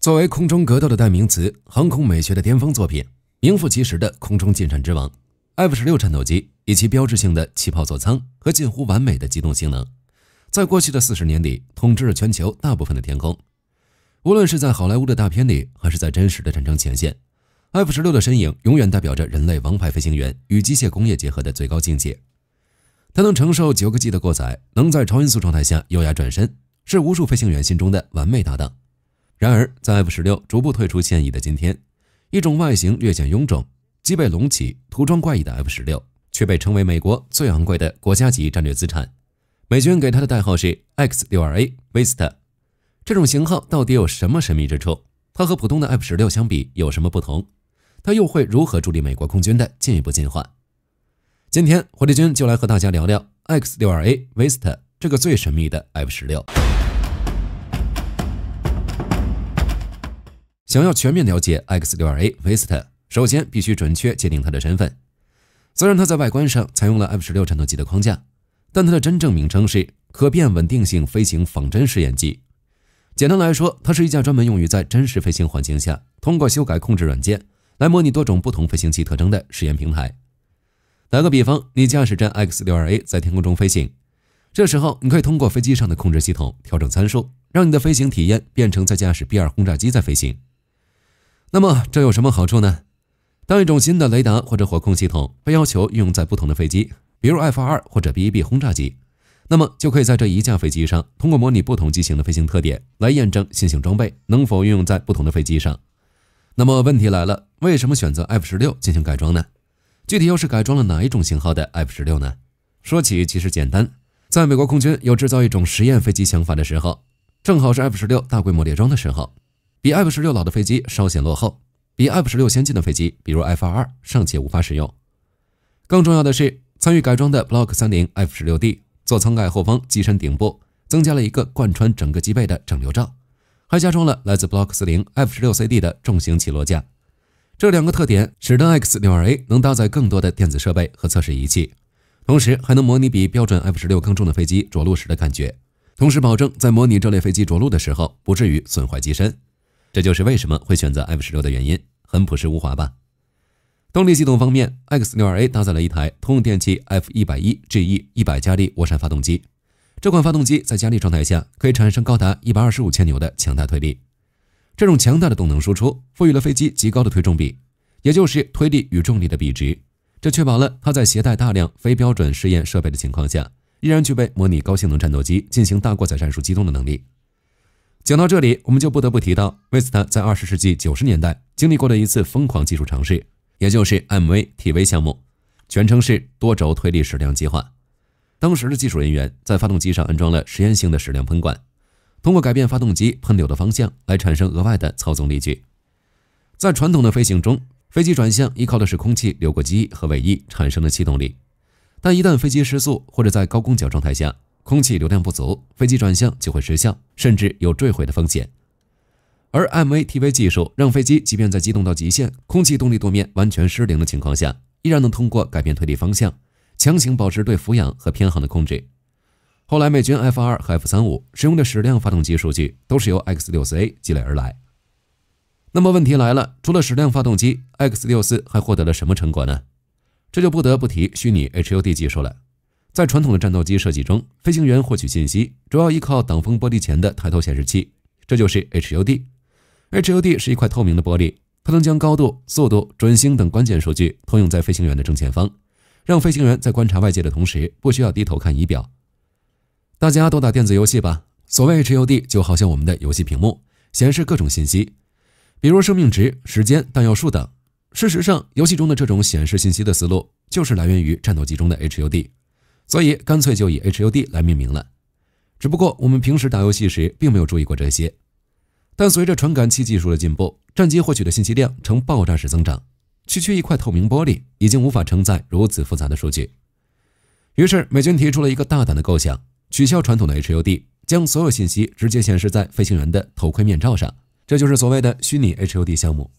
作为空中格斗的代名词，航空美学的巅峰作品，名副其实的空中近战之王，F 十六战斗机以其标志性的气泡座舱和近乎完美的机动性能，在过去的四十年里统治了全球大部分的天空。无论是在好莱坞的大片里，还是在真实的战争前线，F 十六的身影永远代表着人类王牌飞行员与机械工业结合的最高境界。它能承受九个 G 的过载，能在超音速状态下优雅转身，是无数飞行员心中的完美搭档。然而，在 F 十六逐步退出现役的今天，一种外形略显臃肿、机背隆起、涂装怪异的 F 十六却被称为美国最昂贵的国家级战略资产。美军给它的代号是 X 六二 A VISTA。这种型号到底有什么神秘之处？它和普通的 F 十六相比有什么不同？它又会如何助力美国空军的进一步进化？今天，火力军就来和大家聊聊 X 六二 A VISTA 这个最神秘的 F 十六。想要全面了解 X62A VISTA，首先必须准确界定它的身份。虽然它在外观上采用了 F16 战斗机的框架，但它的真正名称是可变稳定性飞行仿真实验机。简单来说，它是一架专门用于在真实飞行环境下，通过修改控制软件来模拟多种不同飞行器特征的实验平台。打个比方，你驾驶着 X62A 在天空中飞行，这时候你可以通过飞机上的控制系统调整参数，让你的飞行体验变成在驾驶 B2 轰炸机在飞行。那么这有什么好处呢？当一种新的雷达或者火控系统被要求运用在不同的飞机，比如 F 二或者 B 一 B 轰炸机，那么就可以在这一架飞机上通过模拟不同机型的飞行特点来验证新型装备能否运用在不同的飞机上。那么问题来了，为什么选择 F 十六进行改装呢？具体又是改装了哪一种型号的 F 十六呢？说起其实简单，在美国空军有制造一种实验飞机想法的时候，正好是 F 十六大规模列装的时候。比 F 十六老的飞机稍显落后，比 F 十六先进的飞机，比如 F 二二尚且无法使用。更重要的是，参与改装的 Block 三零 F 十六 D 座舱盖后方、机身顶部增加了一个贯穿整个机背的整流罩，还加装了来自 Block 四零 F 十六 CD 的重型起落架。这两个特点使得 X 六二 A 能搭载更多的电子设备和测试仪器，同时还能模拟比标准 F 十六更重的飞机着陆时的感觉，同时保证在模拟这类飞机着陆的时候不至于损坏机身。这就是为什么会选择 F 十六的原因，很朴实无华吧。动力系统方面，X 六二 A 搭载了一台通用电气 F 一百一 GE 一百加力涡扇发动机。这款发动机在加力状态下可以产生高达一百二十五千牛的强大推力。这种强大的动能输出赋予了飞机极高的推重比，也就是推力与重力的比值。这确保了它在携带大量非标准试验设备的情况下，依然具备模拟高性能战斗机进行大过载战术机动的能力。讲到这里，我们就不得不提到威斯特在二十世纪九十年代经历过的一次疯狂技术尝试，也就是 MVTV 项目，全称是多轴推力矢量计划。当时的技术人员在发动机上安装了实验性的矢量喷管，通过改变发动机喷流的方向来产生额外的操纵力矩。在传统的飞行中，飞机转向依靠的是空气流过机翼和尾翼产生的气动力，但一旦飞机失速或者在高攻角状态下，空气流量不足，飞机转向就会失效，甚至有坠毁的风险。而 M A T V 技术让飞机即便在机动到极限、空气动力舵面完全失灵的情况下，依然能通过改变推力方向，强行保持对俯仰和偏航的控制。后来，美军 F 二和 F 三五使用的矢量发动机数据都是由 X 六四 A 积累而来。那么问题来了，除了矢量发动机，X 六四还获得了什么成果呢？这就不得不提虚拟 H U D 技术了。在传统的战斗机设计中，飞行员获取信息主要依靠挡风玻璃前的抬头显示器，这就是 HUD。HUD 是一块透明的玻璃，它能将高度、速度、准星等关键数据投影在飞行员的正前方，让飞行员在观察外界的同时不需要低头看仪表。大家都打电子游戏吧，所谓 HUD 就好像我们的游戏屏幕显示各种信息，比如生命值、时间、弹药数等。事实上，游戏中的这种显示信息的思路就是来源于战斗机中的 HUD。所以干脆就以 HUD 来命名了。只不过我们平时打游戏时并没有注意过这些。但随着传感器技术的进步，战机获取的信息量呈爆炸式增长，区区一块透明玻璃已经无法承载如此复杂的数据。于是美军提出了一个大胆的构想：取消传统的 HUD，将所有信息直接显示在飞行员的头盔面罩上。这就是所谓的虚拟 HUD 项目。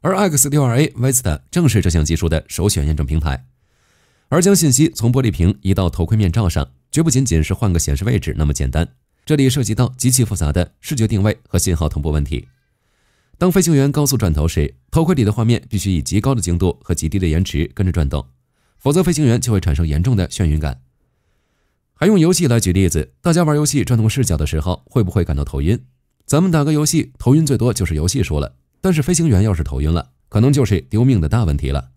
而 X62A VISTA 正是这项技术的首选验证平台。而将信息从玻璃屏移到头盔面罩上，绝不仅仅是换个显示位置那么简单。这里涉及到极其复杂的视觉定位和信号同步问题。当飞行员高速转头时，头盔里的画面必须以极高的精度和极低的延迟跟着转动，否则飞行员就会产生严重的眩晕感。还用游戏来举例子，大家玩游戏转动视角的时候，会不会感到头晕？咱们打个游戏，头晕最多就是游戏输了。但是飞行员要是头晕了，可能就是丢命的大问题了。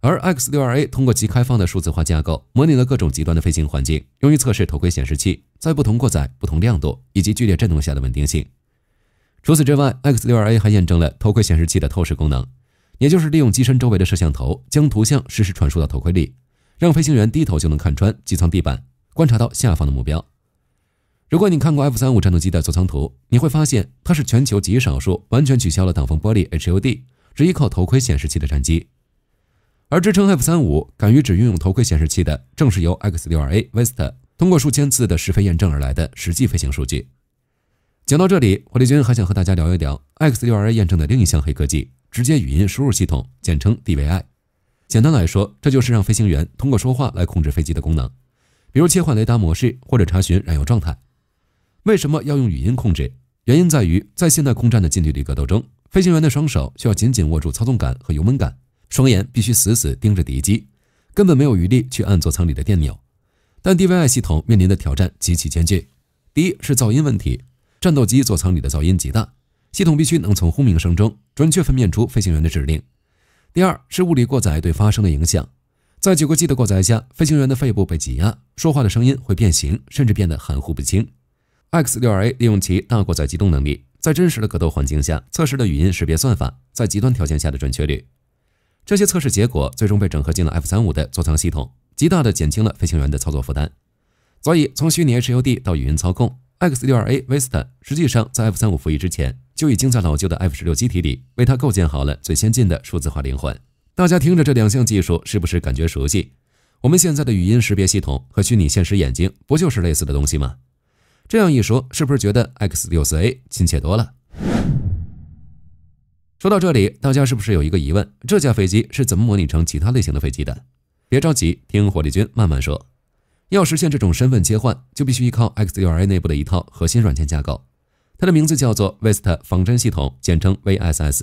而 X62A 通过其开放的数字化架构，模拟了各种极端的飞行环境，用于测试头盔显示器在不同过载、不同亮度以及剧烈震动下的稳定性。除此之外，X62A 还验证了头盔显示器的透视功能，也就是利用机身周围的摄像头将图像实时传输到头盔里，让飞行员低头就能看穿机舱地板，观察到下方的目标。如果你看过 F35 战斗机的座舱图，你会发现它是全球极少数完全取消了挡风玻璃 HUD，只依靠头盔显示器的战机。而支撑 F 三五敢于只运用头盔显示器的，正是由 X 六二 A v e s t a 通过数千次的试飞验证而来的实际飞行数据。讲到这里，火力军还想和大家聊一聊 X 六二 A 验证的另一项黑科技——直接语音输入系统，简称 DVI。简单来说，这就是让飞行员通过说话来控制飞机的功能，比如切换雷达模式或者查询燃油状态。为什么要用语音控制？原因在于，在现代空战的近距离格斗中，飞行员的双手需要紧紧握住操纵杆和油门杆。双眼必须死死盯着敌机，根本没有余力去按座舱里的电钮。但 DVI 系统面临的挑战极其艰巨。第一是噪音问题，战斗机座舱里的噪音极大，系统必须能从轰鸣声中准确分辨出飞行员的指令。第二是物理过载对发声的影响，在九个 G 的过载下，飞行员的肺部被挤压，说话的声音会变形，甚至变得含糊不清。X 六二 A 利用其大过载机动能力，在真实的格斗环境下测试了语音识别算法在极端条件下的准确率。这些测试结果最终被整合进了 F 三五的座舱系统，极大地减轻了飞行员的操作负担。所以，从虚拟 HUD 到语音操控，X 六二 A Vista 实际上在 F 三五服役之前就已经在老旧的 F 十六机体里为它构建好了最先进的数字化灵魂。大家听着这两项技术，是不是感觉熟悉？我们现在的语音识别系统和虚拟现实眼睛不就是类似的东西吗？这样一说，是不是觉得 X 六四 A 亲切多了？说到这里，大家是不是有一个疑问？这架飞机是怎么模拟成其他类型的飞机的？别着急，听火力军慢慢说。要实现这种身份切换，就必须依靠 XU2A 内部的一套核心软件架构，它的名字叫做 v i s t a 仿真系统，简称 VSS。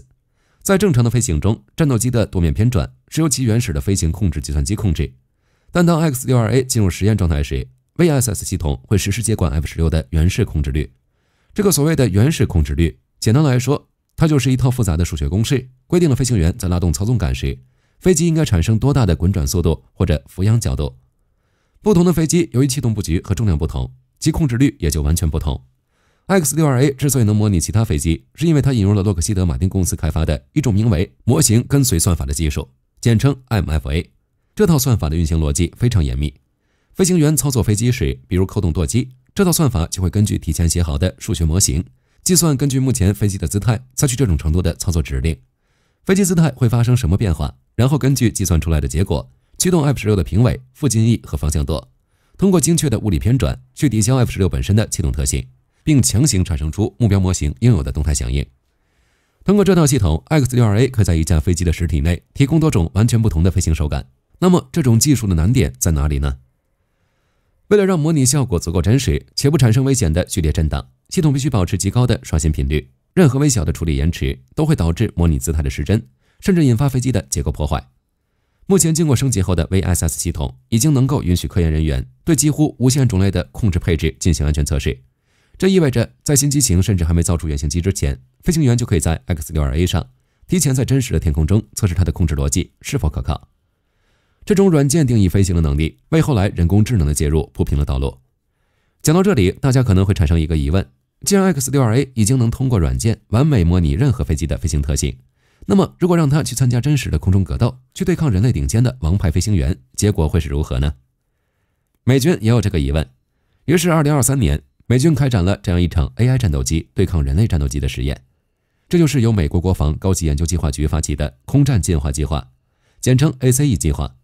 在正常的飞行中，战斗机的多面偏转是由其原始的飞行控制计算机控制。但当 XU2A 进入实验状态时，VSS 系统会实时接管 F16 的原始控制率。这个所谓的原始控制率，简单来说，它就是一套复杂的数学公式，规定了飞行员在拉动操纵杆时，飞机应该产生多大的滚转速度或者俯仰角度。不同的飞机由于气动布局和重量不同，其控制率也就完全不同。X62A 之所以能模拟其他飞机，是因为它引入了洛克希德马丁公司开发的一种名为“模型跟随算法”的技术，简称 MFA。这套算法的运行逻辑非常严密。飞行员操作飞机时，比如扣动舵机，这套算法就会根据提前写好的数学模型。计算根据目前飞机的姿态，采取这种程度的操作指令，飞机姿态会发生什么变化？然后根据计算出来的结果，驱动 F 十六的平尾、负近翼和方向舵，通过精确的物理偏转去抵消 F 十六本身的气动特性，并强行产生出目标模型应有的动态响应。通过这套系统，X 六二 A 可在一架飞机的实体内提供多种完全不同的飞行手感。那么，这种技术的难点在哪里呢？为了让模拟效果足够真实，且不产生危险的剧烈震荡，系统必须保持极高的刷新频率。任何微小的处理延迟都会导致模拟姿态的失真，甚至引发飞机的结构破坏。目前，经过升级后的 VSS 系统已经能够允许科研人员对几乎无限种类的控制配置进行安全测试。这意味着，在新机型甚至还没造出原型机之前，飞行员就可以在 X62A 上提前在真实的天空中测试它的控制逻辑是否可靠。这种软件定义飞行的能力，为后来人工智能的介入铺平了道路。讲到这里，大家可能会产生一个疑问：既然 X62A 已经能通过软件完美模拟任何飞机的飞行特性，那么如果让它去参加真实的空中格斗，去对抗人类顶尖的王牌飞行员，结果会是如何呢？美军也有这个疑问，于是2023年，美军开展了这样一场 AI 战斗机对抗人类战斗机的实验。这就是由美国国防高级研究计划局发起的“空战进化计划”，简称 ACE 计划。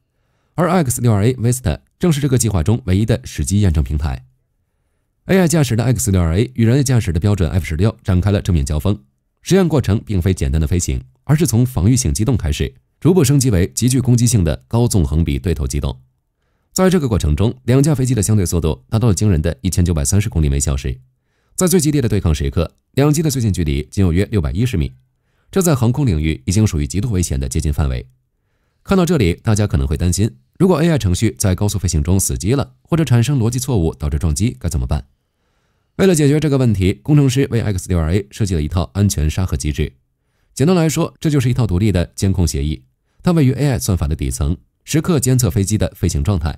而 X62A Vista 正是这个计划中唯一的实际验证平台。AI 驾驶的 X62A 与人类驾驶的标准 F16 展开了正面交锋。实验过程并非简单的飞行，而是从防御性机动开始，逐步升级为极具攻击性的高纵横比对头机动。在这个过程中，两架飞机的相对速度达到了惊人的一千九百三十公里每小时。在最激烈的对抗时刻，两机的最近距离仅有约六百一十米，这在航空领域已经属于极度危险的接近范围。看到这里，大家可能会担心。如果 AI 程序在高速飞行中死机了，或者产生逻辑错误导致撞击，该怎么办？为了解决这个问题，工程师为 X62A 设计了一套安全沙盒机制。简单来说，这就是一套独立的监控协议，它位于 AI 算法的底层，时刻监测飞机的飞行状态。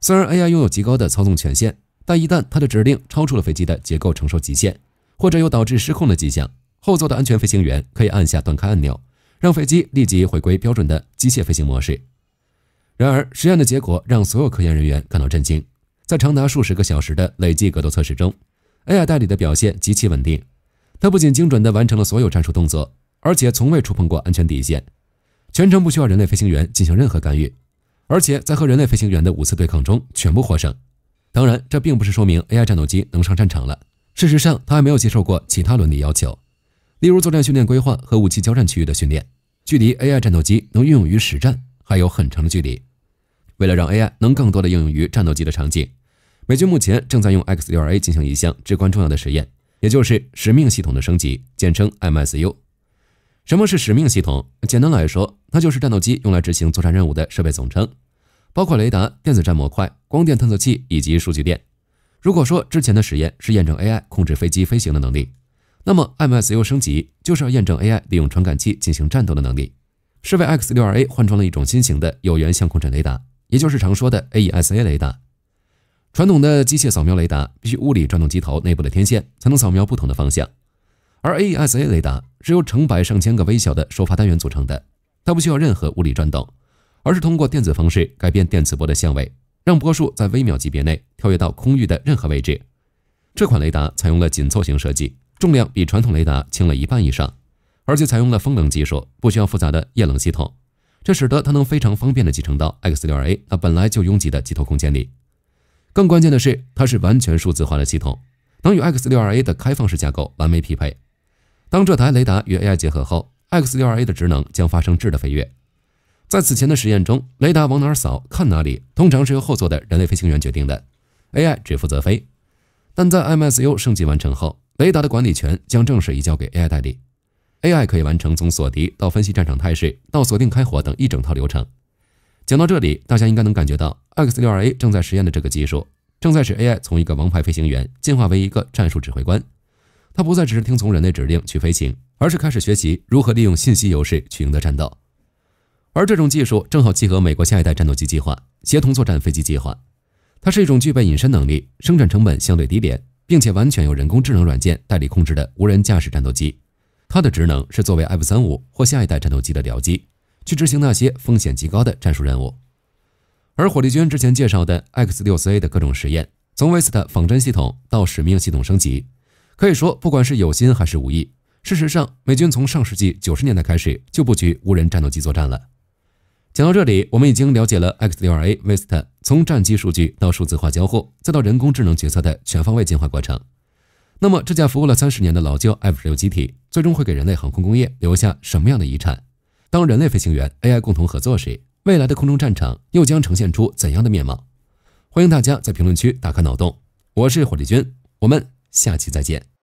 虽然 AI 拥有极高的操纵权限，但一旦它的指令超出了飞机的结构承受极限，或者有导致失控的迹象，后座的安全飞行员可以按下断开按钮，让飞机立即回归标准的机械飞行模式。然而，实验的结果让所有科研人员感到震惊。在长达数十个小时的累计格斗测试中，AI 代理的表现极其稳定。它不仅精准地完成了所有战术动作，而且从未触碰过安全底线，全程不需要人类飞行员进行任何干预。而且，在和人类飞行员的五次对抗中，全部获胜。当然，这并不是说明 AI 战斗机能上战场了。事实上，它还没有接受过其他伦理要求，例如作战训练规划和武器交战区域的训练。距离 AI 战斗机能运用于实战。还有很长的距离。为了让 AI 能更多的应用于战斗机的场景，美军目前正在用 X-62A 进行一项至关重要的实验，也就是使命系统的升级，简称 MSU。什么是使命系统？简单来说，那就是战斗机用来执行作战任务的设备总称，包括雷达、电子战模块、光电探测器以及数据链。如果说之前的实验是验证 AI 控制飞机飞行的能力，那么 MSU 升级就是要验证 AI 利用传感器进行战斗的能力。是为 X62A 换装了一种新型的有源相控阵雷达，也就是常说的 AESA 雷达。传统的机械扫描雷达必须物理转动机头内部的天线才能扫描不同的方向，而 AESA 雷达是由成百上千个微小的收发单元组成的，它不需要任何物理转动，而是通过电子方式改变电磁波的相位，让波束在微秒级别内跳跃到空域的任何位置。这款雷达采用了紧凑型设计，重量比传统雷达轻了一半以上。而且采用了风冷技术，不需要复杂的液冷系统，这使得它能非常方便的集成到 X62A 那本来就拥挤的机头空间里。更关键的是，它是完全数字化的系统，能与 X62A 的开放式架构完美匹配。当这台雷达与 AI 结合后，X62A 的职能将发生质的飞跃。在此前的实验中，雷达往哪儿扫、看哪里，通常是由后座的人类飞行员决定的，AI 只负责飞。但在 MSU 升级完成后，雷达的管理权将正式移交给 AI 代理。AI 可以完成从锁敌到分析战场态势到锁定开火等一整套流程。讲到这里，大家应该能感觉到，X62A 正在实验的这个技术，正在使 AI 从一个王牌飞行员进化为一个战术指挥官。它不再只是听从人类指令去飞行，而是开始学习如何利用信息优势去赢得战斗。而这种技术正好契合美国下一代战斗机计划——协同作战飞机计划。它是一种具备隐身能力、生产成本相对低廉，并且完全由人工智能软件代理控制的无人驾驶战斗机。它的职能是作为 F 三五或下一代战斗机的僚机，去执行那些风险极高的战术任务。而火力军之前介绍的 X 六四 A 的各种实验，从 Vista 仿真系统到使命系统升级，可以说不管是有心还是无意。事实上，美军从上世纪九十年代开始就布局无人战斗机作战了。讲到这里，我们已经了解了 X 六二 A Vista 从战机数据到数字化交互，再到人工智能决策的全方位进化过程。那么，这架服务了三十年的老旧 F 十六机体，最终会给人类航空工业留下什么样的遗产？当人类飞行员 AI 共同合作时，未来的空中战场又将呈现出怎样的面貌？欢迎大家在评论区打开脑洞。我是火力军，我们下期再见。